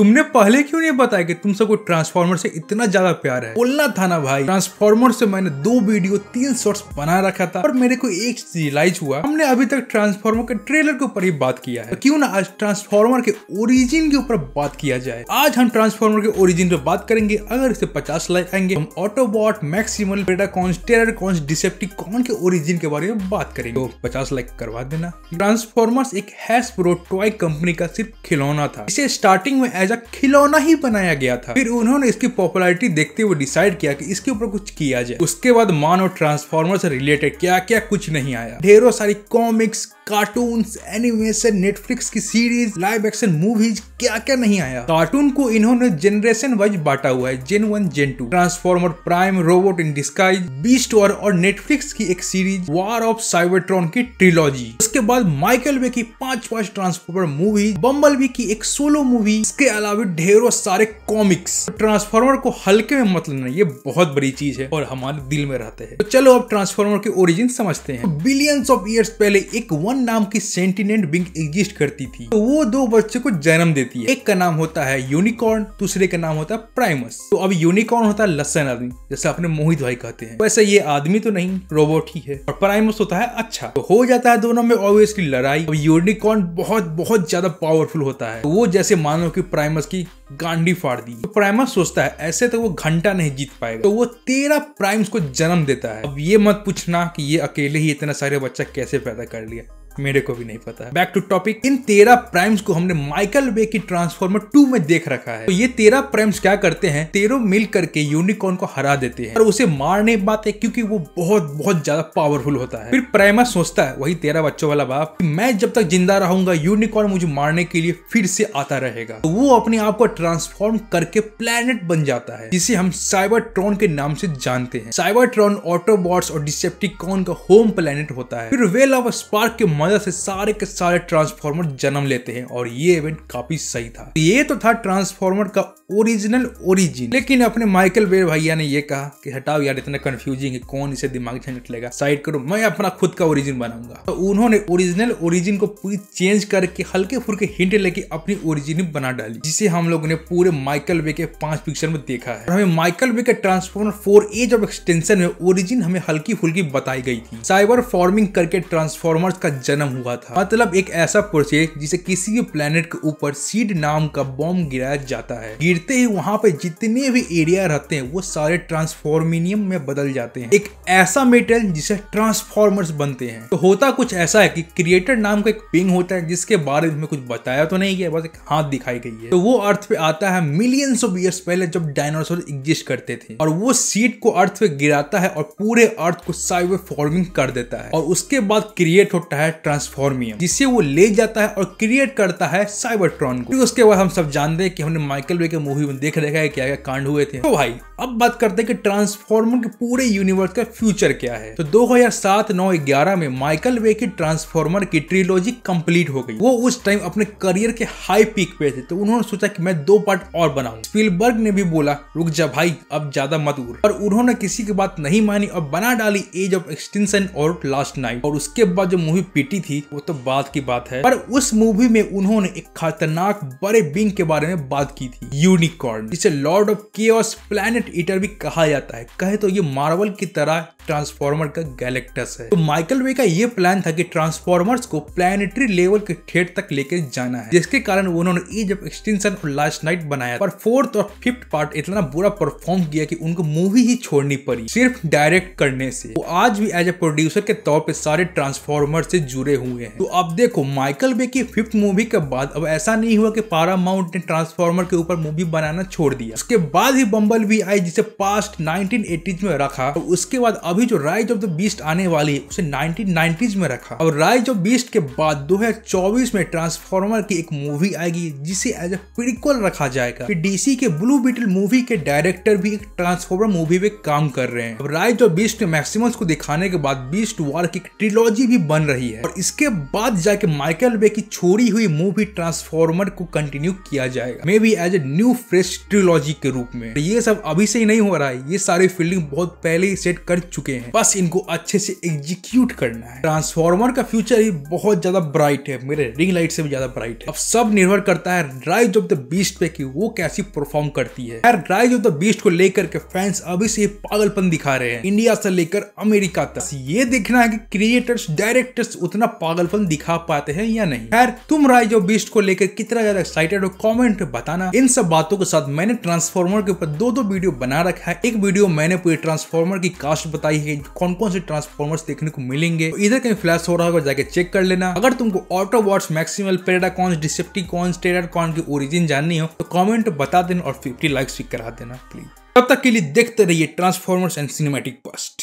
तुमने पहले क्यों नहीं बताया कि तुम सबको ट्रांसफॉर्मर से इतना ज्यादा प्यार है बोलना था ना भाई ट्रांसफॉर्मर से मैंने दो वीडियो तीन शॉर्ट्स बना रखा था और मेरे को एक रियलाइज हुआ हमने अभी तक ट्रांसफॉर्मर के ट्रेलर के ऊपर ही बात किया है तो क्यों ना आज ट्रांसफॉर्मर के ओरिजिन के ऊपर बात किया जाए आज हम ट्रांसफॉर्मर के ओरिजिन पे बात करेंगे अगर इसे पचास लाइक आएंगे हम Autobot Maximal Predacons Terrorcons Decepticon के ओरिजिन के बारे में बात करेंगे तो पचास लाइक करवा देना ट्रांसफॉर्मर एक हैश टॉय कंपनी का सिर्फ खिलौना था इसे स्टार्टिंग में एज अ खिलौना ही बनाया गया था फिर उन्होंने इसकी पॉपुलरिटी देखते हुए डिसाइड किया कि इसके ऊपर कुछ किया जाए उसके बाद मान और ट्रांसफॉर्मर से रिलेटेड क्या क्या कुछ नहीं आया ढेरों सारी कॉमिक्स कार्टून एनिमेशन नेटफ्लिक्स की सीरीज लाइव एक्शन मूवीज क्या क्या नहीं आया कार्टून को इन्होंने जेनरेशन वाइज बांटा हुआ है Gen one Gen two Transformer Prime Robots in Disguise Beast War और नेटफ्लिक्स की एक सीरीज वार ऑफ साइबरट्रॉन की ट्रिलॉजी उसके बाद माइकल वे की पांच पांच ट्रांसफॉर्मर मूवीज बम्बल की एक सोलो मूवी इसके अलावा ढेरों सारे कॉमिक्स ट्रांसफॉर्मर को हल्के में मत लेना ये बहुत बड़ी चीज है और हमारे दिल में रहते हैं तो चलो अब ट्रांसफॉर्मर के ओरिजिन समझते हैं बिलियंस ऑफ ईयर्स पहले एक वन नाम की सेंटिनेंट बिंग एग्जिस्ट करती थी तो वो दो बच्चे को जन्म देती है एक का नाम होता है यूनिकॉर्न दूसरे का नाम होता है प्राइमस तो अब यूनिकॉर्न होता है लसन आदमी जैसे अपने मोहित भाई कहते हैं वैसे ये आदमी तो नहीं रोबोट ही है और प्राइमस होता है अच्छा तो हो जाता है दोनों में ऑब्वियसली लड़ाई अब यूनिकॉर्न बहुत बहुत ज्यादा पावरफुल होता है तो वो जैसे मानो की प्राइम प्राइमस की गांडी फाड़ दी तो प्राइमस सोचता है ऐसे तो वो घंटा नहीं जीत पाएगा तो वो तेरह प्राइम्स को जन्म देता है अब ये मत पूछना कि ये अकेले ही इतना सारे बच्चा कैसे पैदा कर लिया मेरे को भी नहीं पता बैक टू टॉपिक इन तेरह प्राइम्स को हमने माइकल वे की ट्रांसफॉर्मर टू में देख रखा है तो ये तेरह प्राइम्स क्या करते हैं तेरह मिल करके यूनिकॉर्न को हरा देते हैं और उसे मारने बात है क्योंकि वो बहुत बहुत ज्यादा पावरफुल होता है फिर प्राइमा सोचता है वही तेरह बच्चों वाला बाप मैं जब तक जिंदा रहूंगा यूनिकॉर्न मुझे मारने के लिए फिर से आता रहेगा तो वो अपने आप को ट्रांसफॉर्म करके प्लेनेट बन जाता है जिसे हम साइबर ट्रॉन के नाम से जानते हैं साइबर ट्रॉन ऑटोबॉट्स और डिसेप्टिकॉन का होम प्लेनेट होता है फिर वेल ऑफ स्पार्क के मदद से सारे के सारे ट्रांसफॉर्मर जन्म लेते हैं और ये इवेंट काफी सही था ये तो था ट्रांसफॉर्मर का ओरिजिनल ओरिजिन लेकिन अपने माइकल बेर भैया ने ये कहा कि हटाओ यार इतना कंफ्यूजिंग है कौन इसे दिमाग से निकलेगा साइड करो मैं अपना खुद का ओरिजिन बनाऊंगा तो उन्होंने ओरिजिनल ओरिजिन को पूरी चेंज करके हल्के फुल्के हिंट लेके अपनी ओरिजिन बना डाली जिसे हम लोगों ने पूरे माइकल वे के पांच पिक्चर में देखा है और हमें माइकल वे के ट्रांसफॉर्मर फोर ए जब एक्सटेंशन में ओरिजिन हमें हल्की फुल्की बताई गई थी साइबर फॉर्मिंग करके ट्रांसफॉर्मर का जन्म हुआ था मतलब एक ऐसा प्रोसेस जिसे किसी भी प्लेनेट के ऊपर सीड नाम का बॉम्ब गिराया जाता है गिरते ही वहाँ पे जितने भी एरिया रहते हैं वो सारे ट्रांसफॉर्मिनियम में बदल जाते हैं एक ऐसा मेटल जिसे ट्रांसफॉर्मर्स बनते हैं तो होता कुछ ऐसा है कि क्रिएटर नाम का एक पिंग होता है जिसके बारे में कुछ बताया तो नहीं गया बस एक हाथ दिखाई गई है तो वो अर्थ पे आता है मिलियंस ऑफ ईयर्स पहले जब डायनासोर एग्जिस्ट करते थे और वो सीड को अर्थ पे गिराता है और पूरे अर्थ को साइबर फॉर्मिंग कर देता है और उसके बाद क्रिएट होता है ट्रांसफॉर्मियम जिससे वो ले जाता है और क्रिएट करता है साइबरट्रॉन को फिर उसके बाद हम सब जानते हैं कि हमने माइकल वे के मूवी में देख रखा है क्या क्या कांड हुए थे तो भाई अब बात करते हैं कि ट्रांसफॉर्मर के पूरे यूनिवर्स का फ्यूचर क्या है तो 2007 नौ ग्यारह में माइकल वे की ट्रांसफॉर्मर की ट्रिलोजी कंप्लीट हो गई वो उस टाइम अपने करियर के हाई पीक पे थे तो उन्होंने सोचा कि मैं दो पार्ट और बनाऊं स्पीलबर्ग ने भी बोला रुक जा भाई अब ज्यादा मत उड़ और उन्होंने किसी की बात नहीं मानी और बना डाली एज ऑफ एक्सटेंशन और लास्ट नाइट और उसके बाद जो मूवी पीटी बेटी थी वो तो बात की बात है पर उस मूवी में उन्होंने एक खतरनाक बड़े बिंग के बारे में बात की थी यूनिकॉर्न जिसे लॉर्ड ऑफ के प्लेनेट ईटर भी कहा जाता है कहे तो ये मार्वल की तरह ट्रांसफॉर्मर का गैलेक्टस है तो माइकल वे का ये प्लान था कि ट्रांसफॉर्मर्स को प्लानिटरी लेवल के ठेठ तक लेके जाना है जिसके कारण उन्होंने ईज ऑफ एक्सटेंशन और लास्ट नाइट बनाया पर फोर्थ और फिफ्थ पार्ट इतना बुरा परफॉर्म किया कि उनको मूवी ही छोड़नी पड़ी सिर्फ डायरेक्ट करने से वो तो आज भी एज ए प्रोड्यूसर के तौर पर सारे ट्रांसफॉर्मर से जुड़े हुए हैं तो अब देखो माइकल वे की फिफ्थ मूवी के बाद अब ऐसा नहीं हुआ की पारामाउंट ने ट्रांसफॉर्मर के ऊपर मूवी बनाना छोड़ दिया उसके बाद ही बम्बल भी आई जिसे पास्ट नाइनटीन में रखा तो उसके बाद अब अभी जो राइज ऑफ द बीस्ट आने वाली है उसे 1990s में रखा और राइज ऑफ बीस्ट के बाद 2024 में ट्रांसफॉर्मर की एक मूवी आएगी जिसे एज ए प्रिक्वल रखा जाएगा फिर डीसी के ब्लू बीटल मूवी के डायरेक्टर भी एक ट्रांसफॉर्मर मूवी में काम कर रहे हैं राइज ऑफ बीस्ट में मैक्सिमम्स को दिखाने के बाद बीस्ट वॉर की ट्रिलॉजी भी बन रही है और इसके बाद जाके माइकल बे की छोड़ी हुई मूवी ट्रांसफॉर्मर को कंटिन्यू किया जाएगा maybe as a new fresh trilogy के रूप में ये सब अभी से ही नहीं हो रहा है ये सारी फील्डिंग बहुत पहले ही सेट कर चुकी चुके हैं बस इनको अच्छे से एग्जीक्यूट करना है ट्रांसफॉर्मर का फ्यूचर ही बहुत ज्यादा ब्राइट है मेरे रिंग लाइट से भी ज्यादा ब्राइट है अब सब निर्भर करता है राइज ऑफ द बीस्ट पे की वो कैसी परफॉर्म करती है राइज ऑफ द बीस्ट को लेकर के फैंस अभी से पागलपन दिखा रहे हैं इंडिया से लेकर अमेरिका तक ये देखना है की क्रिएटर्स डायरेक्टर्स उतना पागलपन दिखा पाते हैं या नहीं खैर तुम राइज ऑफ बीस्ट को लेकर कितना ज्यादा एक्साइटेड हो कॉमेंट बताना इन सब बातों के साथ मैंने ट्रांसफॉर्मर के ऊपर दो दो वीडियो बना रखा है एक वीडियो मैंने पूरे ट्रांसफॉर्मर की कास्ट बताई आई है कौन कौन से ट्रांसफॉर्मर्स देखने को मिलेंगे तो इधर कहीं फ्लैश हो रहा होगा जाके चेक कर लेना अगर तुमको Autobots Maximal Predacons Decepticons Terrorcon की ओरिजिन जाननी हो तो कॉमेंट बता देना और फिफ्टी लाइक्स भी करा देना प्लीज तब तक के लिए देखते रहिए ट्रांसफॉर्मर्स एंड सिनेमेटिक पस्ट